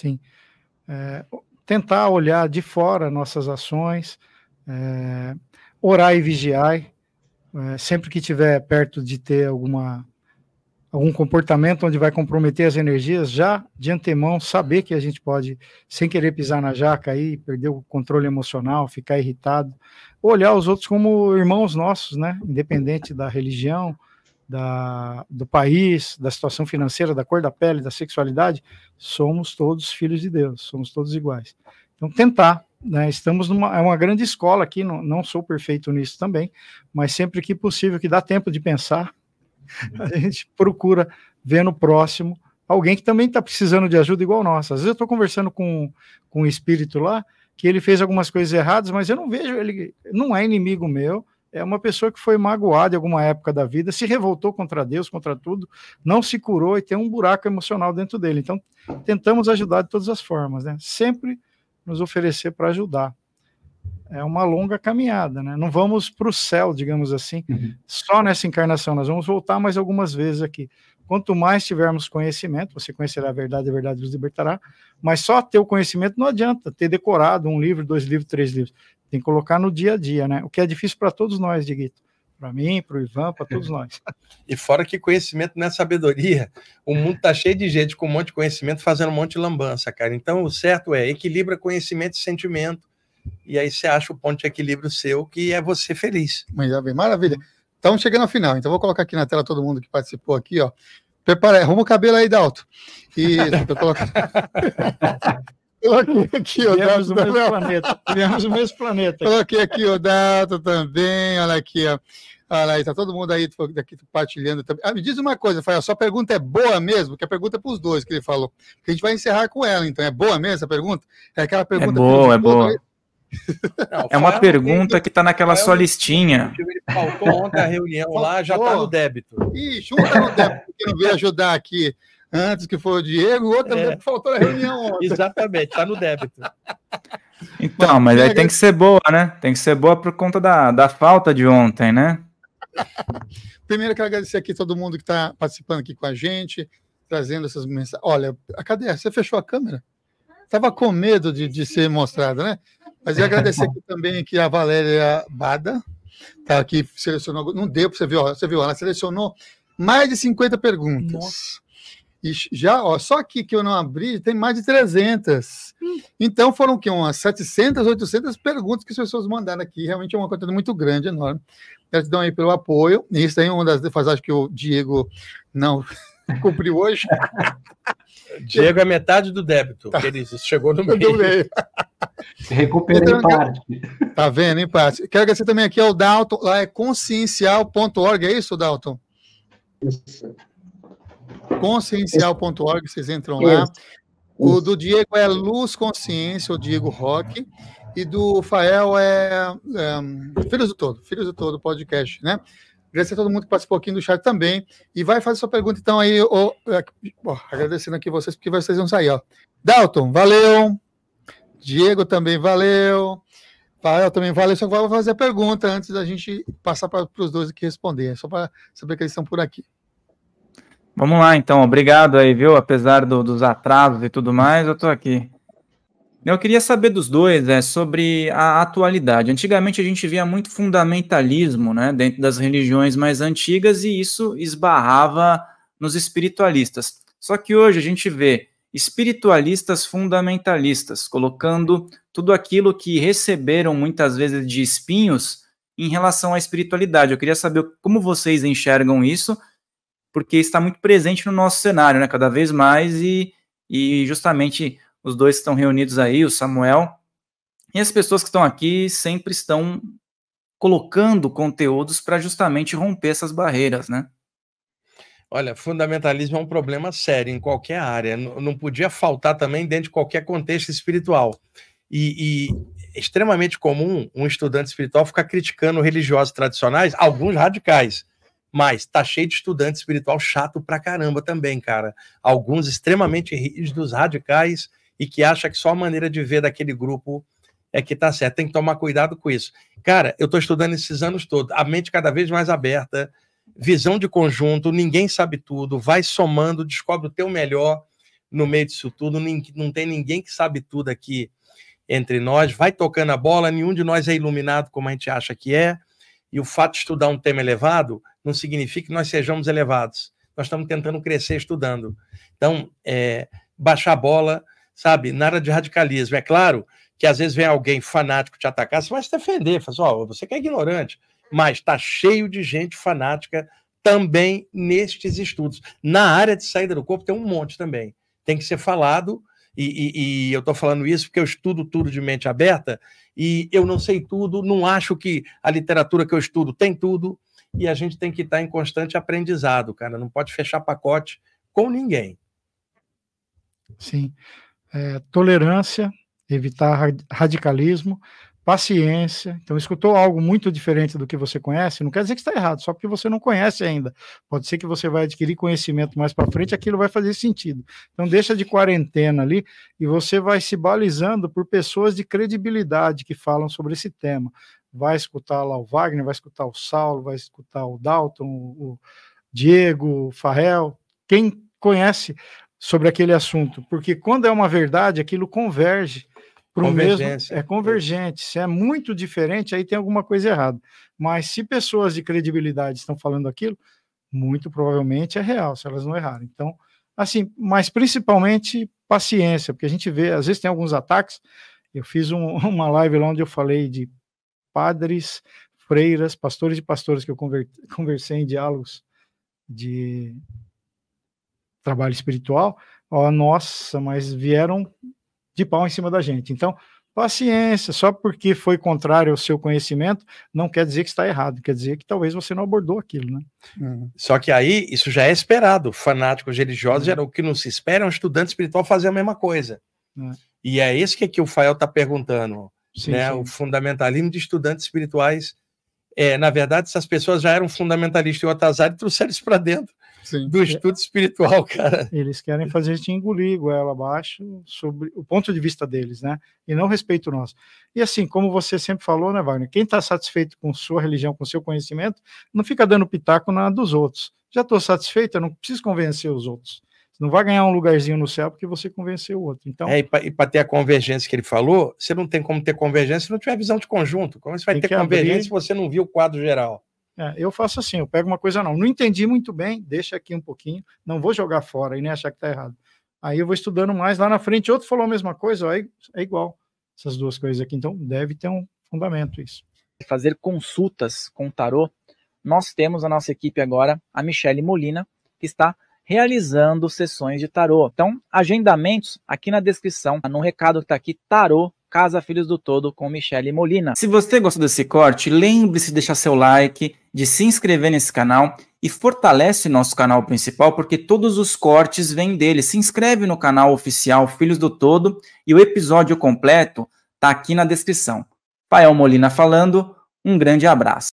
Sim. É, tentar olhar de fora nossas ações, é, orar e vigiar. É, sempre que tiver perto de ter alguma algum comportamento onde vai comprometer as energias, já de antemão saber que a gente pode, sem querer pisar na jaca aí, perder o controle emocional, ficar irritado, olhar os outros como irmãos nossos, né? Independente da religião, da, do país, da situação financeira, da cor da pele, da sexualidade, somos todos filhos de Deus, somos todos iguais. Então, tentar, né, estamos numa é uma grande escola aqui, não, não sou perfeito nisso também, mas sempre que possível, que dá tempo de pensar, a uhum. gente procura ver no próximo alguém que também está precisando de ajuda igual nossa. Às vezes eu estou conversando com, com um espírito lá, que ele fez algumas coisas erradas, mas eu não vejo ele, não é inimigo meu, é uma pessoa que foi magoada em alguma época da vida, se revoltou contra Deus, contra tudo, não se curou e tem um buraco emocional dentro dele. Então, tentamos ajudar de todas as formas, né? Sempre nos oferecer para ajudar. É uma longa caminhada, né? Não vamos para o céu, digamos assim, uhum. só nessa encarnação. Nós vamos voltar mais algumas vezes aqui. Quanto mais tivermos conhecimento, você conhecerá a verdade, a verdade vos libertará. Mas só ter o conhecimento não adianta, ter decorado um livro, dois livros, três livros. Tem que colocar no dia a dia, né? O que é difícil para todos nós, Diguito. Para mim, para o Ivan, para todos nós. e fora que conhecimento não é sabedoria. O mundo está cheio de gente com um monte de conhecimento fazendo um monte de lambança, cara. Então, o certo é equilibra conhecimento e sentimento. E aí você acha o ponto de equilíbrio seu, que é você feliz. Mas já maravilha. Estamos chegando ao final, então vou colocar aqui na tela todo mundo que participou aqui, ó. Prepara, arruma o cabelo aí, Dalto. E tô colocando... Coloquei aqui o Viemos Dato. o planeta. Viemos o mesmo planeta. Coloquei aqui o Dato também, olha aqui, ó. Olha aí, tá todo mundo aí tipo, daqui compartilhando também. Ah, me diz uma coisa, Fael, sua pergunta é boa mesmo? Que a pergunta é para os dois que ele falou. a gente vai encerrar com ela, então. É boa mesmo essa pergunta? É aquela é pergunta. É boa, é boa. é uma pergunta que está naquela sua listinha. Ele faltou ontem a reunião lá, já está no débito. Ixi, um no débito, porque não veio ajudar aqui antes que foi o Diego, o outro é. faltou na reunião ontem. Exatamente, tá no débito. Então, mas, aí tem que ser boa, né? Tem que ser boa por conta da, da falta de ontem, né? Primeiro, quero agradecer aqui todo mundo que está participando aqui com a gente, trazendo essas mensagens. Olha, cadê? Você fechou a câmera? Estava com medo de, de ser mostrada, né? Mas eu agradecer aqui também que a Valéria Bada está aqui, selecionou, não deu para você ver, ó, você viu, ela selecionou mais de 50 perguntas. Nossa. E já, ó, só aqui que eu não abri, tem mais de 300. Hum. Então foram que umas 700, 800 perguntas que as pessoas mandaram aqui. Realmente é uma quantidade muito grande, enorme. Gratidão aí pelo apoio. E isso aí é uma das defasagens que o Diego não cumpriu hoje. Diego é metade do débito, tá. ele chegou no meio. meio. Recuperei então, parte. Tá vendo, em parte. Quero agradecer também aqui ao Dalton, lá é consciencial.org, é isso, Dalton? Isso consciencial.org, vocês entram lá. O do Diego é Luz Consciência, o Diego Rock. E do Fael é, é Filhos do Todo, Filhos do Todo podcast, né? Agradecer a todo mundo que participou aqui do chat também. E vai fazer sua pergunta, então, aí, ó, é, ó, agradecendo aqui vocês, porque vocês vão sair, ó. Dalton, valeu. Diego também, valeu. Fael também, valeu. Só que vou fazer a pergunta antes da gente passar para os dois que responder, só para saber que eles estão por aqui. Vamos lá, então. Obrigado aí, viu? Apesar do, dos atrasos e tudo mais, eu tô aqui. Eu queria saber dos dois é, sobre a atualidade. Antigamente a gente via muito fundamentalismo né, dentro das religiões mais antigas e isso esbarrava nos espiritualistas. Só que hoje a gente vê espiritualistas fundamentalistas colocando tudo aquilo que receberam muitas vezes de espinhos em relação à espiritualidade. Eu queria saber como vocês enxergam isso porque está muito presente no nosso cenário, né? Cada vez mais, e, e justamente os dois estão reunidos aí, o Samuel. E as pessoas que estão aqui sempre estão colocando conteúdos para justamente romper essas barreiras, né? Olha, fundamentalismo é um problema sério em qualquer área. Não podia faltar também dentro de qualquer contexto espiritual. E, e é extremamente comum um estudante espiritual ficar criticando religiosos tradicionais, alguns radicais. Mas tá cheio de estudante espiritual chato pra caramba também, cara. Alguns extremamente rígidos, radicais e que acha que só a maneira de ver daquele grupo é que tá certo. Tem que tomar cuidado com isso. Cara, eu tô estudando esses anos todos, a mente cada vez mais aberta, visão de conjunto, ninguém sabe tudo, vai somando, descobre o teu melhor no meio disso tudo, não tem ninguém que sabe tudo aqui entre nós, vai tocando a bola, nenhum de nós é iluminado como a gente acha que é, e o fato de estudar um tema elevado não significa que nós sejamos elevados. Nós estamos tentando crescer estudando. Então, é, baixar a bola, sabe? Nada de radicalismo. É claro que às vezes vem alguém fanático te atacar, você vai se defender, faz assim, ó, oh, você que é ignorante. Mas está cheio de gente fanática também nestes estudos. Na área de saída do corpo tem um monte também. Tem que ser falado e, e, e eu estou falando isso porque eu estudo tudo de mente aberta e eu não sei tudo, não acho que a literatura que eu estudo tem tudo, e a gente tem que estar em constante aprendizado, cara. Não pode fechar pacote com ninguém. Sim. É, tolerância, evitar radicalismo, paciência. Então, escutou algo muito diferente do que você conhece, não quer dizer que está errado, só porque você não conhece ainda. Pode ser que você vai adquirir conhecimento mais para frente, aquilo vai fazer sentido. Então, deixa de quarentena ali e você vai se balizando por pessoas de credibilidade que falam sobre esse tema. Vai escutar lá o Wagner, vai escutar o Saulo, vai escutar o Dalton, o Diego, o Farrell, quem conhece sobre aquele assunto, porque quando é uma verdade, aquilo converge para o mesmo. É convergente. Se é muito diferente, aí tem alguma coisa errada. Mas se pessoas de credibilidade estão falando aquilo, muito provavelmente é real, se elas não errarem. Então, assim, mas principalmente paciência, porque a gente vê, às vezes tem alguns ataques. Eu fiz um, uma live lá onde eu falei de padres, freiras, pastores e pastoras que eu conversei em diálogos de trabalho espiritual. Oh, nossa, mas vieram de pau em cima da gente. Então, paciência, só porque foi contrário ao seu conhecimento, não quer dizer que está errado, quer dizer que talvez você não abordou aquilo, né? Uhum. Só que aí, isso já é esperado. Fanáticos religiosos uhum. É. era o que não se espera, um estudante espiritual fazer a mesma coisa. Uhum. E é isso que aqui é o Fael está perguntando, sim, né? Sim. O fundamentalismo de estudantes espirituais é, na verdade, essas pessoas já eram fundamentalistas e o Otazari trouxeram isso para dentro Sim. do estudo espiritual, cara. Eles querem fazer a gente engolir goela abaixo sobre o ponto de vista deles, né? E não respeito nosso. E assim, como você sempre falou, né, Wagner? Quem está satisfeito com sua religião, com seu conhecimento, não fica dando pitaco na dos outros. Já estou satisfeito, eu não preciso convencer os outros. Você não vai ganhar um lugarzinho no céu porque você convenceu o outro. Então... É, e para ter a convergência que ele falou, você não tem como ter convergência se não tiver visão de conjunto. Como você vai ter convergência abrir... se você não viu o quadro geral? É, eu faço assim, eu pego uma coisa não, não entendi muito bem, deixa aqui um pouquinho, não vou jogar fora e nem achar que está errado. Aí eu vou estudando mais, lá na frente outro falou a mesma coisa, ó, é, é igual essas duas coisas aqui, então deve ter um fundamento isso. Fazer consultas com tarô, nós temos a nossa equipe agora, a Michele Molina, que está realizando sessões de tarô. Então, agendamentos aqui na descrição, tá? no recado que está aqui, tarô Casa Filhos do Todo com Michele Molina. Se você gostou desse corte, lembre-se de deixar seu like, de se inscrever nesse canal e fortalece nosso canal principal, porque todos os cortes vêm dele. Se inscreve no canal oficial Filhos do Todo e o episódio completo está aqui na descrição. Pael Molina falando, um grande abraço.